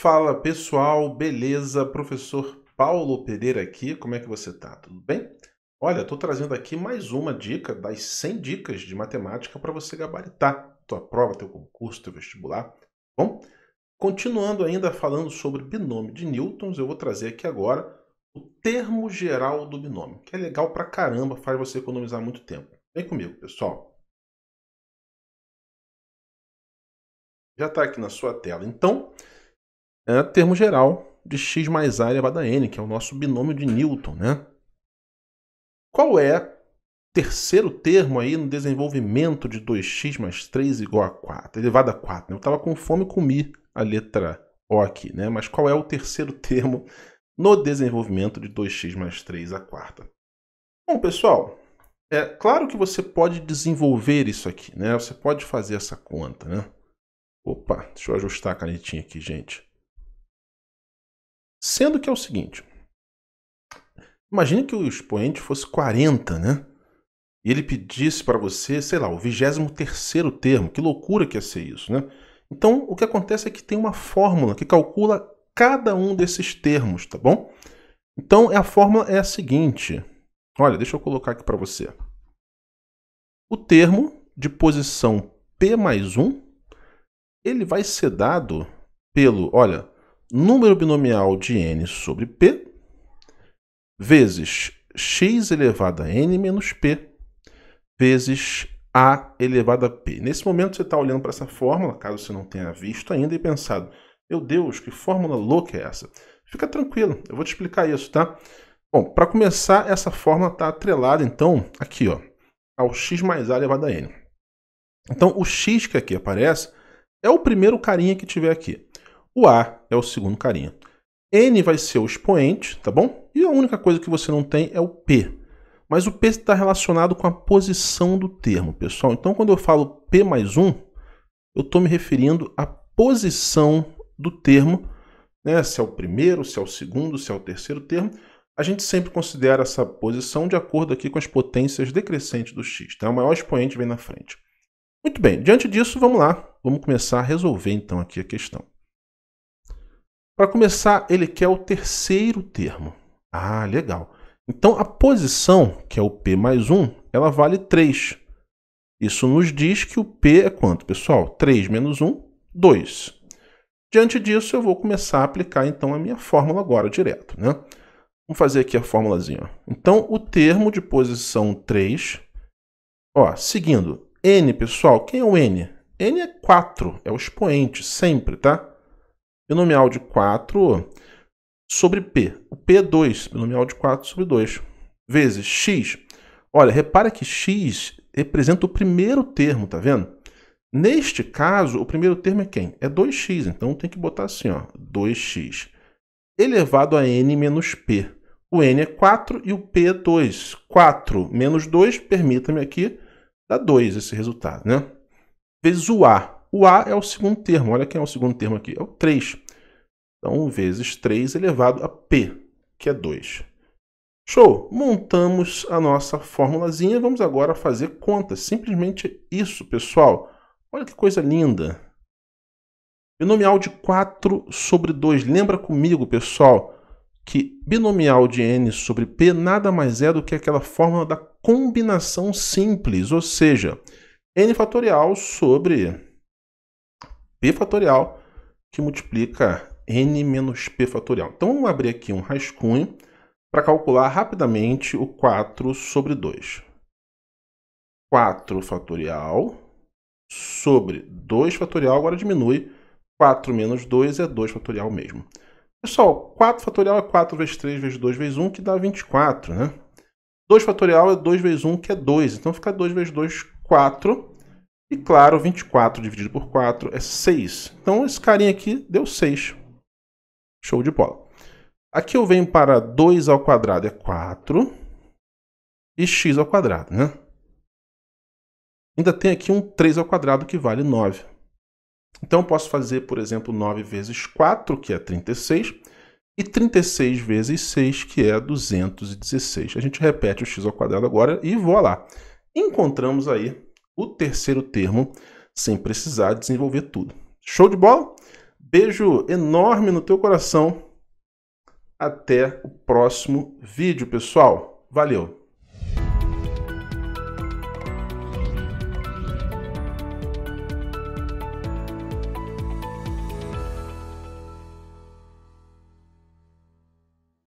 Fala pessoal, beleza? Professor Paulo Pereira aqui, como é que você tá? Tudo bem? Olha, estou trazendo aqui mais uma dica das 100 dicas de matemática para você gabaritar tua prova, teu concurso, teu vestibular, bom? Continuando ainda falando sobre binômio de Newtons, eu vou trazer aqui agora o termo geral do binômio, que é legal pra caramba, faz você economizar muito tempo. Vem comigo, pessoal. Já está aqui na sua tela. Então, é termo geral de x mais a elevado a n, que é o nosso binômio de Newton, né? Qual é o terceiro termo aí no desenvolvimento de 2x mais 3 igual a 4, elevado a 4. Né? Eu estava com fome e comi a letra O aqui, né? Mas qual é o terceiro termo no desenvolvimento de 2x mais 3 a quarta? Bom, pessoal, é claro que você pode desenvolver isso aqui, né? Você pode fazer essa conta, né? Opa, deixa eu ajustar a canetinha aqui, gente. Sendo que é o seguinte: imagine que o expoente fosse 40, né? E ele pedisse para você, sei lá, o 23 termo. Que loucura que ia ser isso, né? Então, o que acontece é que tem uma fórmula que calcula cada um desses termos, tá bom? Então, a fórmula é a seguinte. Olha, deixa eu colocar aqui para você. O termo de posição P mais 1, ele vai ser dado pelo, olha, número binomial de n sobre p vezes x elevado a n menos p vezes a elevado a p. Nesse momento você está olhando para essa fórmula, caso você não tenha visto ainda, e pensado, meu Deus, que fórmula louca é essa? Fica tranquilo, eu vou te explicar isso, tá? Bom, para começar, essa fórmula está atrelada, então, aqui, ó, ao x mais a elevado a n. Então, o x que aqui aparece é o primeiro carinha que tiver aqui. O A é o segundo carinha. N vai ser o expoente, tá bom? E a única coisa que você não tem é o P. Mas o P está relacionado com a posição do termo, pessoal. Então, quando eu falo P mais 1, eu estou me referindo à posição do termo, né? se é o primeiro, se é o segundo, se é o terceiro termo. A gente sempre considera essa posição de acordo aqui com as potências decrescentes do x. então O maior expoente vem na frente. Muito bem, diante disso, vamos lá. Vamos começar a resolver então aqui a questão. Para começar, ele quer o terceiro termo. Ah, legal. Então a posição, que é o P mais 1, ela vale 3. Isso nos diz que o P é quanto, pessoal? 3 menos 1, 2. Diante disso, eu vou começar a aplicar então a minha fórmula agora direto. Né? Vamos fazer aqui a fórmulazinha. Então, o termo de posição 3, ó, seguindo, n, pessoal, quem é o n? n é 4, é o expoente sempre, tá? binomial de 4 sobre P. O P2, é binomial de 4 sobre 2, vezes X. Olha, repara que X representa o primeiro termo, tá vendo? Neste caso, o primeiro termo é quem? É 2x, então tem que botar assim, ó, 2x elevado a n menos p. O n é 4 e o p é 2. 4 menos 2, permita-me aqui, dá 2 esse resultado, né? Vezes o a. O A é o segundo termo. Olha quem é o segundo termo aqui. É o 3. Então, vezes 3 elevado a P, que é 2. Show! Montamos a nossa formulazinha. Vamos agora fazer contas. Simplesmente isso, pessoal. Olha que coisa linda. Binomial de 4 sobre 2. Lembra comigo, pessoal, que binomial de n sobre p nada mais é do que aquela fórmula da combinação simples, ou seja, n fatorial sobre p fatorial que multiplica n menos p fatorial. Então vamos abrir aqui um rascunho para calcular rapidamente o 4 sobre 2. 4 fatorial sobre 2 fatorial, agora diminui. 4 menos 2 é 2 fatorial mesmo. Pessoal, 4 fatorial é 4 vezes 3 vezes 2 vezes 1, que dá 24, né? 2 fatorial é 2 vezes 1, que é 2. Então fica 2 vezes 2, 4. E claro, 24 dividido por 4 é 6. Então esse carinha aqui deu 6. Show de bola. Aqui eu venho para 2 ao quadrado é 4. E x ao quadrado, né? Ainda tem aqui um 3 ao quadrado que vale 9. Então eu posso fazer, por exemplo, 9 vezes 4, que é 36. E 36 vezes 6, que é 216. A gente repete o x ao quadrado agora e voa lá. Encontramos aí o terceiro termo sem precisar desenvolver tudo. Show de bola? Beijo enorme no teu coração. Até o próximo vídeo, pessoal. Valeu!